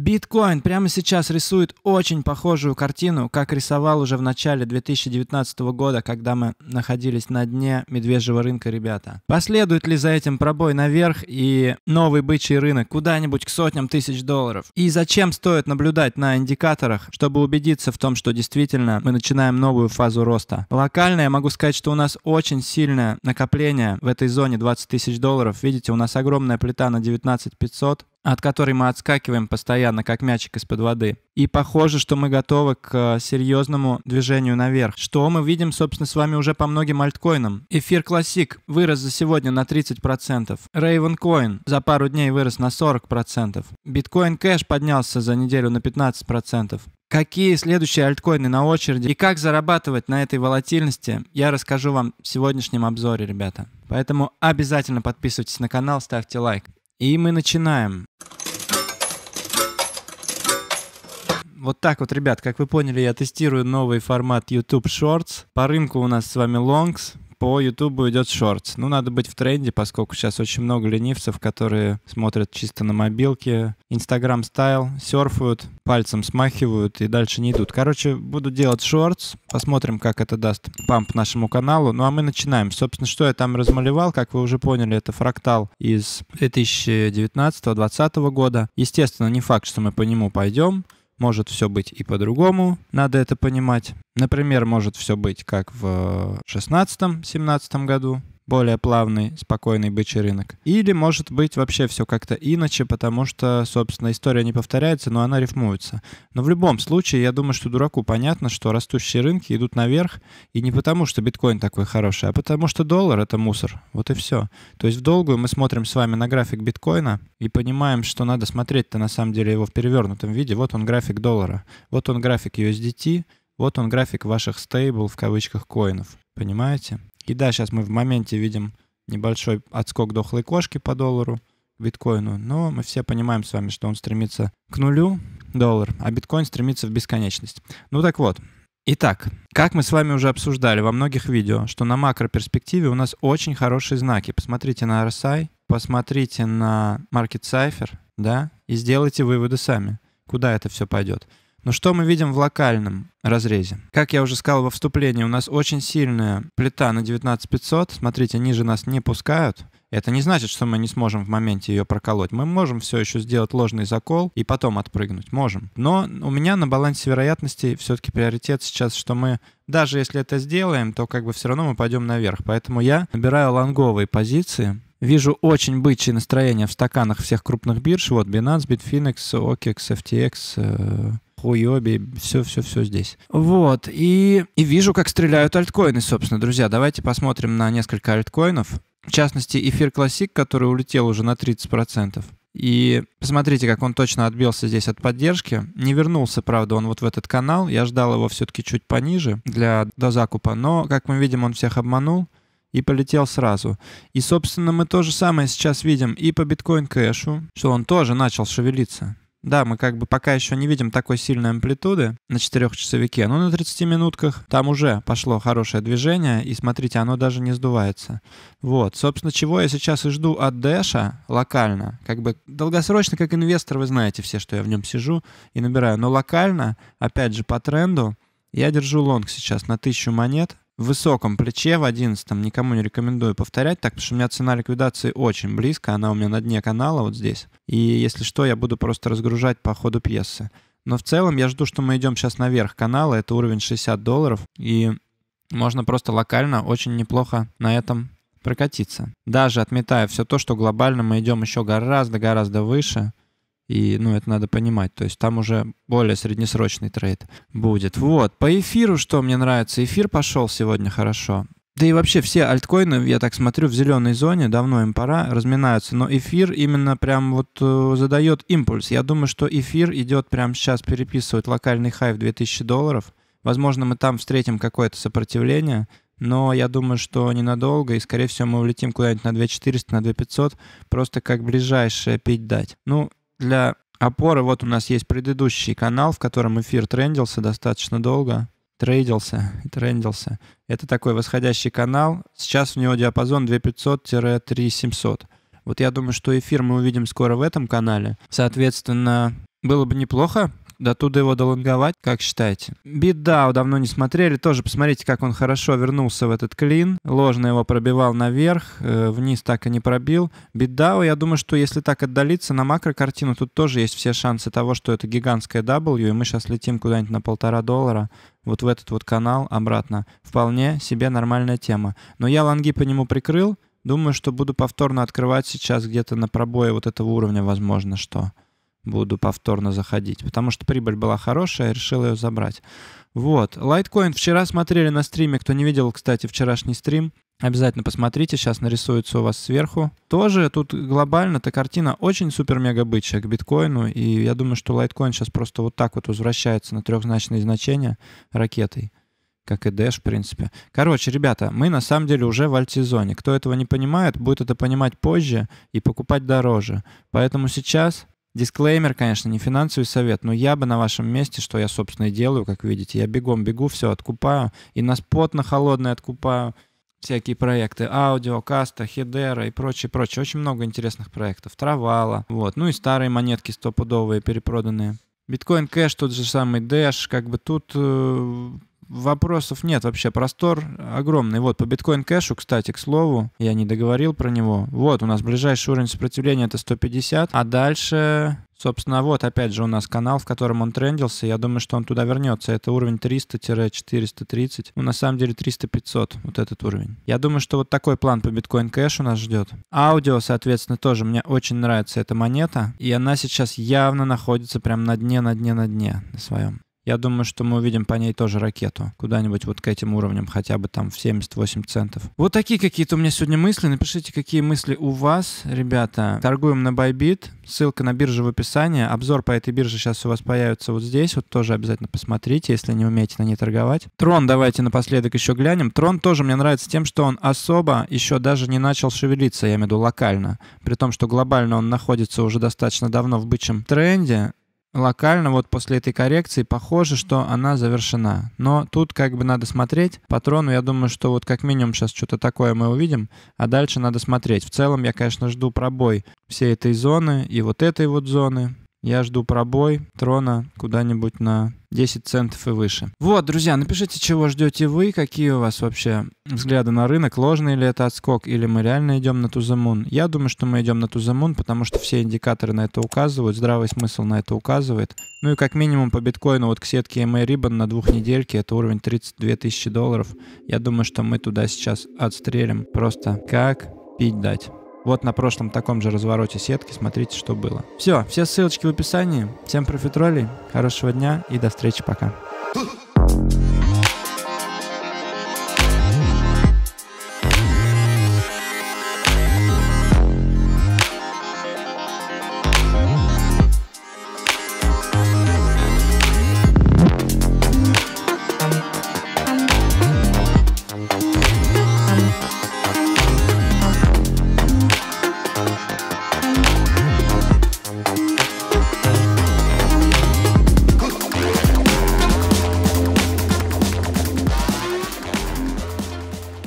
Биткоин прямо сейчас рисует очень похожую картину, как рисовал уже в начале 2019 года, когда мы находились на дне медвежьего рынка, ребята. Последует ли за этим пробой наверх и новый бычий рынок куда-нибудь к сотням тысяч долларов? И зачем стоит наблюдать на индикаторах, чтобы убедиться в том, что действительно мы начинаем новую фазу роста? Локально я могу сказать, что у нас очень сильное накопление в этой зоне 20 тысяч долларов. Видите, у нас огромная плита на 19 500 от которой мы отскакиваем постоянно, как мячик из-под воды. И похоже, что мы готовы к э, серьезному движению наверх, что мы видим, собственно, с вами уже по многим альткоинам. Эфир Классик вырос за сегодня на 30%. Raven Coin за пару дней вырос на 40%. Биткоин Кэш поднялся за неделю на 15%. Какие следующие альткоины на очереди и как зарабатывать на этой волатильности, я расскажу вам в сегодняшнем обзоре, ребята. Поэтому обязательно подписывайтесь на канал, ставьте лайк. И мы начинаем. вот так вот, ребят, как вы поняли, я тестирую новый формат YouTube Shorts. По рынку у нас с вами Longs по Ютубу идет шортс. Ну, надо быть в тренде, поскольку сейчас очень много ленивцев, которые смотрят чисто на мобилке. Инстаграм стайл, серфуют, пальцем смахивают и дальше не идут. Короче, буду делать шортс, посмотрим, как это даст памп нашему каналу. Ну, а мы начинаем. Собственно, что я там размалевал, как вы уже поняли, это фрактал из 2019-2020 года. Естественно, не факт, что мы по нему пойдем. Может все быть и по-другому, надо это понимать. Например, может все быть как в 16-17 э, году, более плавный, спокойный бычий рынок. Или, может быть, вообще все как-то иначе, потому что, собственно, история не повторяется, но она рифмуется. Но в любом случае, я думаю, что дураку понятно, что растущие рынки идут наверх, и не потому, что биткоин такой хороший, а потому что доллар — это мусор. Вот и все. То есть в долгую мы смотрим с вами на график биткоина и понимаем, что надо смотреть-то на самом деле его в перевернутом виде. Вот он график доллара, вот он график USDT, вот он график ваших стейбл в кавычках коинов. Понимаете? И да, сейчас мы в моменте видим небольшой отскок дохлой кошки по доллару биткоину, но мы все понимаем с вами, что он стремится к нулю, доллар, а биткоин стремится в бесконечность. Ну так вот, Итак, как мы с вами уже обсуждали во многих видео, что на макроперспективе у нас очень хорошие знаки. Посмотрите на RSI, посмотрите на Market Cipher, да, и сделайте выводы сами, куда это все пойдет. Но что мы видим в локальном разрезе? Как я уже сказал во вступлении, у нас очень сильная плита на 19500. Смотрите, ниже нас не пускают. Это не значит, что мы не сможем в моменте ее проколоть. Мы можем все еще сделать ложный закол и потом отпрыгнуть. Можем. Но у меня на балансе вероятностей все-таки приоритет сейчас, что мы даже если это сделаем, то как бы все равно мы пойдем наверх. Поэтому я набираю лонговые позиции. Вижу очень бычье настроение в стаканах всех крупных бирж. Вот Binance, Bitfinex, OKEX, FTX, э, хуёби, все-все-все здесь. Вот, и, и вижу, как стреляют альткоины, собственно, друзья. Давайте посмотрим на несколько альткоинов. В частности, эфир классик, который улетел уже на 30%. И посмотрите, как он точно отбился здесь от поддержки. Не вернулся, правда, он вот в этот канал. Я ждал его все-таки чуть пониже для дозакупа. Но, как мы видим, он всех обманул и полетел сразу. И, собственно, мы то же самое сейчас видим и по биткоин кэшу, что он тоже начал шевелиться. Да, мы как бы пока еще не видим такой сильной амплитуды на 4-часовике, но на 30 минутках там уже пошло хорошее движение, и смотрите, оно даже не сдувается. Вот, собственно, чего я сейчас и жду от Дэша локально. Как бы долгосрочно, как инвестор, вы знаете все, что я в нем сижу и набираю, но локально, опять же, по тренду, я держу лонг сейчас на 1000 монет, в высоком плече, в одиннадцатом никому не рекомендую повторять так, потому что у меня цена ликвидации очень близко, она у меня на дне канала вот здесь. И если что, я буду просто разгружать по ходу пьесы. Но в целом я жду, что мы идем сейчас наверх канала, это уровень 60 долларов, и можно просто локально очень неплохо на этом прокатиться. Даже отметая все то, что глобально мы идем еще гораздо-гораздо выше, и, ну, это надо понимать. То есть там уже более среднесрочный трейд будет. Вот. По эфиру что мне нравится? Эфир пошел сегодня хорошо. Да и вообще все альткоины, я так смотрю, в зеленой зоне, давно им пора, разминаются. Но эфир именно прям вот э, задает импульс. Я думаю, что эфир идет прямо сейчас переписывать локальный хай в 2000 долларов. Возможно, мы там встретим какое-то сопротивление, но я думаю, что ненадолго, и, скорее всего, мы улетим куда-нибудь на 2400, на 2500, просто как ближайшее пить дать. Ну, для опоры вот у нас есть предыдущий канал, в котором эфир трендился достаточно долго. Трейдился, трендился. Это такой восходящий канал. Сейчас у него диапазон 2500-3700. Вот я думаю, что эфир мы увидим скоро в этом канале. Соответственно, было бы неплохо до туда его долонговать, как считаете? Бидау давно не смотрели, тоже посмотрите, как он хорошо вернулся в этот клин. Ложно его пробивал наверх, э, вниз так и не пробил. Бидау, я думаю, что если так отдалиться на макрокартину, тут тоже есть все шансы того, что это гигантская W, и мы сейчас летим куда-нибудь на полтора доллара вот в этот вот канал обратно. Вполне себе нормальная тема. Но я лонги по нему прикрыл. Думаю, что буду повторно открывать сейчас где-то на пробое вот этого уровня, возможно, что буду повторно заходить, потому что прибыль была хорошая, я решил ее забрать. Вот, лайткоин вчера смотрели на стриме, кто не видел, кстати, вчерашний стрим, обязательно посмотрите, сейчас нарисуется у вас сверху. Тоже тут глобально эта картина очень супер-мега бычья к биткоину, и я думаю, что лайткоин сейчас просто вот так вот возвращается на трехзначные значения ракетой как и Dash, в принципе. Короче, ребята, мы на самом деле уже в альтсезоне. Кто этого не понимает, будет это понимать позже и покупать дороже. Поэтому сейчас Дисклеймер, конечно, не финансовый совет, но я бы на вашем месте, что я, собственно, и делаю, как видите, я бегом бегу, все откупаю, и на спот на холодный откупаю всякие проекты, аудио, каста, хедера и прочее, прочее. Очень много интересных проектов. Травала, вот. Ну и старые монетки стопудовые перепроданные. Биткоин кэш, тот же самый Dash, как бы тут э, вопросов нет вообще. Простор огромный. Вот по биткоин кэшу, кстати, к слову, я не договорил про него. Вот у нас ближайший уровень сопротивления это 150, а дальше Собственно, вот опять же у нас канал, в котором он трендился. Я думаю, что он туда вернется. Это уровень 300-430. Ну, на самом деле 300-500, вот этот уровень. Я думаю, что вот такой план по биткоин у нас ждет. Аудио, соответственно, тоже. Мне очень нравится эта монета. И она сейчас явно находится прям на дне, на дне, на дне на своем. Я думаю, что мы увидим по ней тоже ракету. Куда-нибудь вот к этим уровням, хотя бы там в 78 центов. Вот такие какие-то у меня сегодня мысли. Напишите, какие мысли у вас, ребята. Торгуем на Bybit. Ссылка на биржу в описании. Обзор по этой бирже сейчас у вас появится вот здесь. Вот тоже обязательно посмотрите, если не умеете на ней торговать. Трон давайте напоследок еще глянем. Трон тоже мне нравится тем, что он особо еще даже не начал шевелиться, я имею в виду локально. При том, что глобально он находится уже достаточно давно в бычьем тренде. Локально вот после этой коррекции похоже, что она завершена. Но тут как бы надо смотреть. Патрону, я думаю, что вот как минимум сейчас что-то такое мы увидим, а дальше надо смотреть. В целом я, конечно, жду пробой всей этой зоны и вот этой вот зоны. Я жду пробой трона куда-нибудь на 10 центов и выше. Вот, друзья, напишите, чего ждете вы, какие у вас вообще взгляды на рынок, ложный ли это отскок, или мы реально идем на Тузамун. Я думаю, что мы идем на Тузамун, потому что все индикаторы на это указывают, здравый смысл на это указывает. Ну и как минимум по биткоину, вот к сетке MA Ribbon на двух недельке, это уровень 32 тысячи долларов. Я думаю, что мы туда сейчас отстрелим просто как пить дать. Вот на прошлом таком же развороте сетки смотрите, что было. Все, все ссылочки в описании. Всем профитролей, хорошего дня и до встречи, пока. Thank